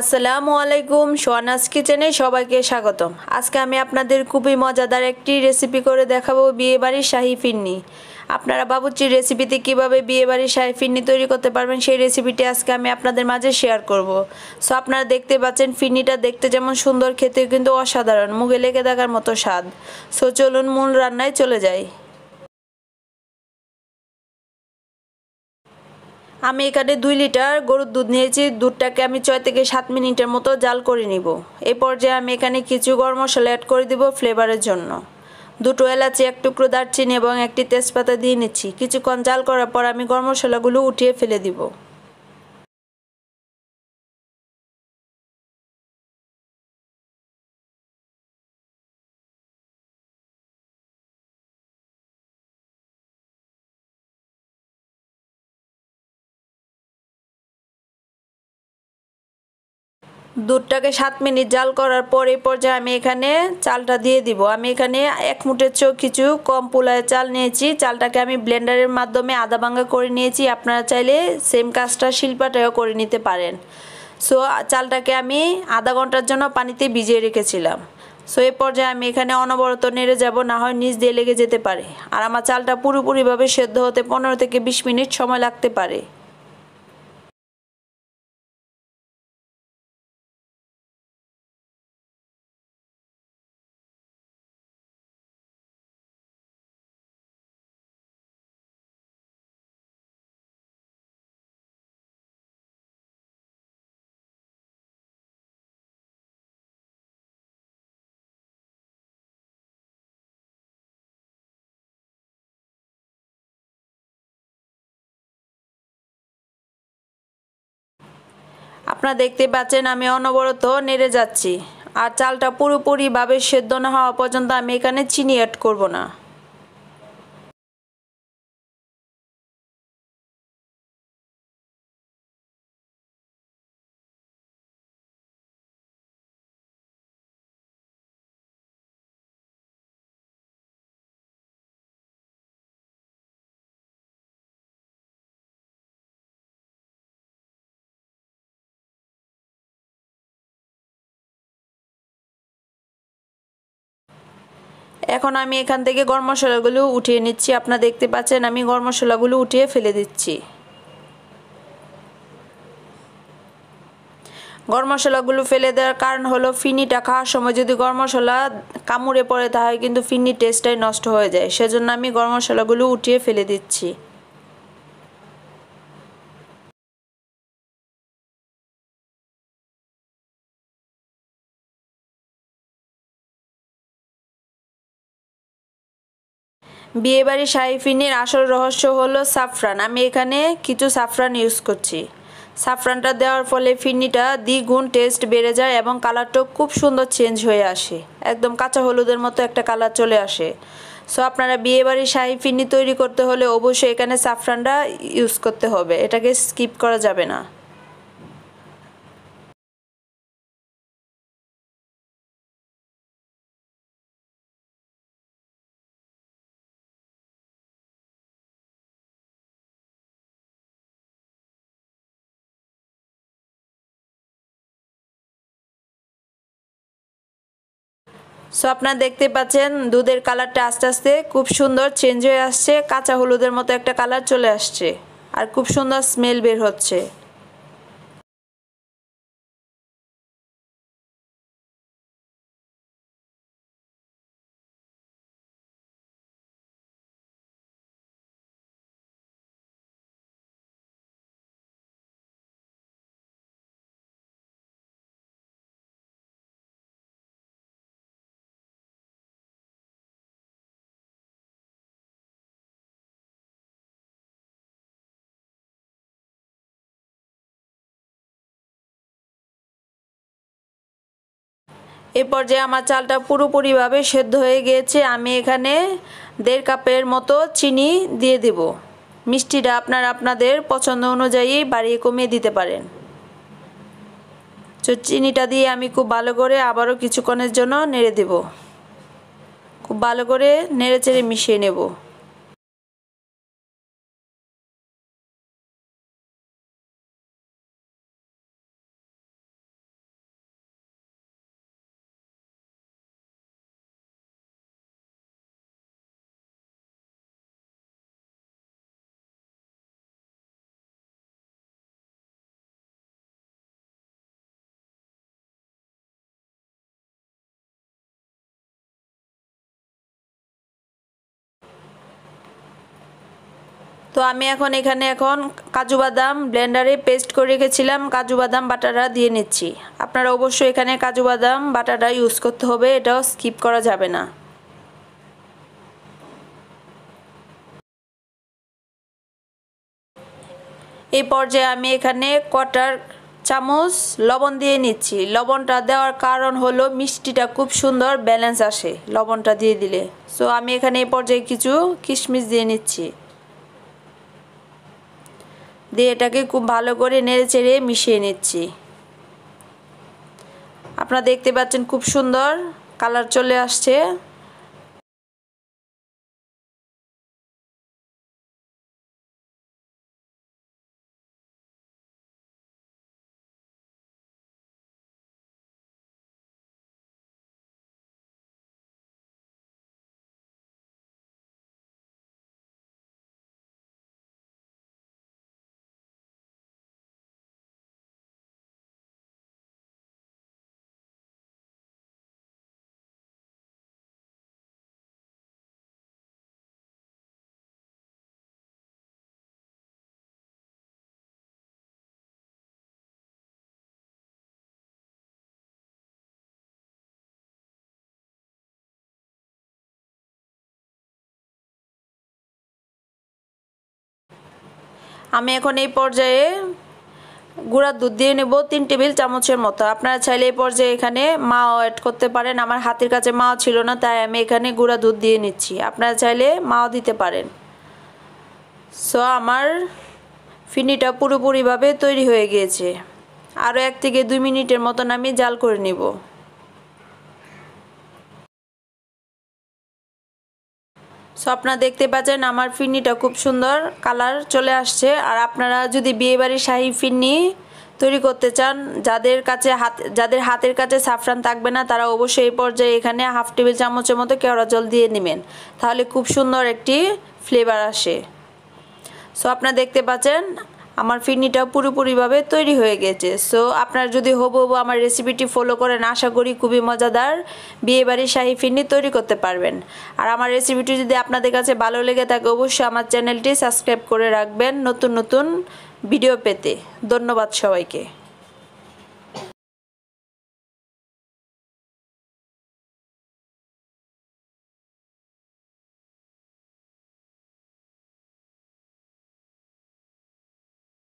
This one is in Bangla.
আসসালামু আলাইকুম সোয়ানাস কিচেনে সবাইকে স্বাগতম আজকে আমি আপনাদের খুবই মজাদার একটি রেসিপি করে দেখাবো বিয়েবাড়ির শাহি ফিরনি আপনারা বাবুচির রেসিপিতে কিভাবে বিয়েবাড়ির শাহি ফিরনি তৈরি করতে পারবেন সেই রেসিপিটি আজকে আমি আপনাদের মাঝে শেয়ার করব সো আপনারা দেখতে পাচ্ছেন ফিরনিটা দেখতে যেমন সুন্দর খেতে কিন্তু অসাধারণ মুখে লেগে দেখার মতো স্বাদ সো চলুন মূল রান্নায় চলে যাই আমি এখানে দুই লিটার গরুর দুধ নিয়েছি দুধটাকে আমি ছয় থেকে সাত মিনিটের মতো জাল করে নিব এই পর্যায়ে আমি এখানে কিছু গরম মশলা অ্যাড করে দিব ফ্লেভারের জন্য দুটো এলাচি এক টুকরো দারচিনি এবং একটি তেজপাতা দিয়ে নিচ্ছি কিছুক্ষণ জাল করার পর আমি গরম মশলাগুলো উঠিয়ে ফেলে দিব দুধটাকে সাত মিনিট জাল করার পর এই পর্যায়ে আমি এখানে চালটা দিয়ে দিব আমি এখানে এক মুঠের চোখ কিছু কম পোলায় চাল নিয়েছি চালটাকে আমি ব্লেন্ডারের মাধ্যমে আদা ভাঙ্গা করে নিয়েছি আপনারা চাইলে সেম কাজটা শিল্পাটাও করে নিতে পারেন সো চালটাকে আমি আধা ঘন্টার জন্য পানিতে ভিজিয়ে রেখেছিলাম সো এ পর্যায়ে আমি এখানে অনবরত নেড়ে যাব না হয় নিজ দিয়ে লেগে যেতে পারে আর আমার চালটা পুরোপুরিভাবে সেদ্ধ হতে পনেরো থেকে বিশ মিনিট সময় লাগতে পারে আপনারা দেখতে পাচ্ছেন আমি অনবরত নেড়ে যাচ্ছি আর চালটা পুরোপুরিভাবে সেদ্ধ না হওয়া পর্যন্ত আমি এখানে চিনি অ্যাড করব না এখন আমি এখান থেকে গরম মশলাগুলো উঠিয়ে নিচ্ছি আপনারা দেখতে পাচ্ছেন আমি গরম মশলাগুলো উঠিয়ে ফেলে দিচ্ছি গরম মশলাগুলো ফেলে দেওয়ার কারণ হলো ফিনিটা খাওয়ার সময় যদি গরম মশলা কামড়ে পড়ে তাহলে কিন্তু ফিনির টেস্টটাই নষ্ট হয়ে যায় সেজন্য আমি গরম মশলাগুলো উঠিয়ে ফেলে দিচ্ছি বিয়েবাড়ি শাড়ি আসল রহস্য হলো সাফরান আমি এখানে কিছু সাফরান ইউজ করছি সাফরানটা দেওয়ার ফলে ফিরনিটা দ্বিগুণ টেস্ট বেড়ে যায় এবং কালারটাও খুব সুন্দর চেঞ্জ হয়ে আসে একদম কাঁচা হলুদের মতো একটা কালার চলে আসে সো আপনারা বিয়েবাড়ি শাহি ফিরনি তৈরি করতে হলে অবশ্যই এখানে সাফরানটা ইউজ করতে হবে এটাকে স্কিপ করা যাবে না সো আপনারা দেখতে পাচ্ছেন দুধের কালারটা আস্তে আস্তে খুব সুন্দর চেঞ্জ হয়ে আসছে কাঁচা হলুদের মতো একটা কালার চলে আসছে আর খুব সুন্দর স্মেল বের হচ্ছে এরপর যে আমার চালটা পুরোপুরিভাবে সেদ্ধ হয়ে গিয়েছে আমি এখানে দেড় কাপের মতো চিনি দিয়ে দেব মিষ্টিটা আপনার আপনাদের পছন্দ অনুযায়ী বাড়িয়ে কমিয়ে দিতে পারেন তো চিনিটা দিয়ে আমি খুব ভালো করে আবারও কিছুক্ষণের জন্য নেড়ে দেব খুব ভালো করে নেড়ে চেড়ে মিশিয়ে নেবো তো আমি এখন এখানে এখন কাজু বাদাম ব্লেন্ডারে পেস্ট করে রেখেছিলাম কাজু বাদাম বাটাটা দিয়ে নিচ্ছি আপনারা অবশ্যই এখানে কাজু বাদাম বাটাটা ইউজ করতে হবে এটাও স্কিপ করা যাবে না এই পর্যায়ে আমি এখানে কটার চামচ লবণ দিয়ে নিচ্ছি লবণটা দেওয়ার কারণ হলো মিষ্টিটা খুব সুন্দর ব্যালেন্স আসে লবণটা দিয়ে দিলে সো আমি এখানে এই পর্যায়ে কিছু কিশমিশ দিয়ে নিচ্ছি দিয়ে এটাকে খুব ভালো করে নেড়ে চেড়ে মিশিয়ে নিচ্ছি আপনারা দেখতে পাচ্ছেন খুব সুন্দর কালার চলে আসছে আমি এখন এই পর্যায়ে গুঁড়া দুধ দিয়ে নেব তিন টেবিল চামচের মতো আপনারা চাইলে এই পর্যায়ে এখানে মাও অ্যাড করতে পারেন আমার হাতের কাছে মাও ছিল না তাই আমি এখানে গুঁড়া দুধ দিয়ে নিচ্ছি আপনারা চাইলে মাও দিতে পারেন সো আমার ফিনিটা পুরোপুরিভাবে তৈরি হয়ে গিয়েছে আরও এক থেকে দুই মিনিটের মতন আমি জাল করে নেবো সো আপনারা দেখতে পাচ্ছেন আমার ফিরনিটা খুব সুন্দর কালার চলে আসছে আর আপনারা যদি বিয়েবাড়ির শাহি ফিন্নি তৈরি করতে চান যাদের কাছে হাত যাদের হাতের কাছে সাফরান থাকবে না তারা অবশ্যই এই পর্যায়ে এখানে হাফ টেবিল চামচের মতো কেওড়া জল দিয়ে নেবেন তাহলে খুব সুন্দর একটি ফ্লেভার আসে সো আপনারা দেখতে পাচ্ছেন আমার ফিরনিটাও পুরোপুরিভাবে তৈরি হয়ে গেছে সো আপনার যদি হবু হবু আমার রেসিপিটি ফলো করেন আশা করি খুবই মজাদার বিয়েবাড়ির শাহী ফিরনি তৈরি করতে পারবেন আর আমার রেসিপিটি যদি আপনাদের কাছে ভালো লেগে থাকে অবশ্যই আমার চ্যানেলটি সাবস্ক্রাইব করে রাখবেন নতুন নতুন ভিডিও পেতে ধন্যবাদ সবাইকে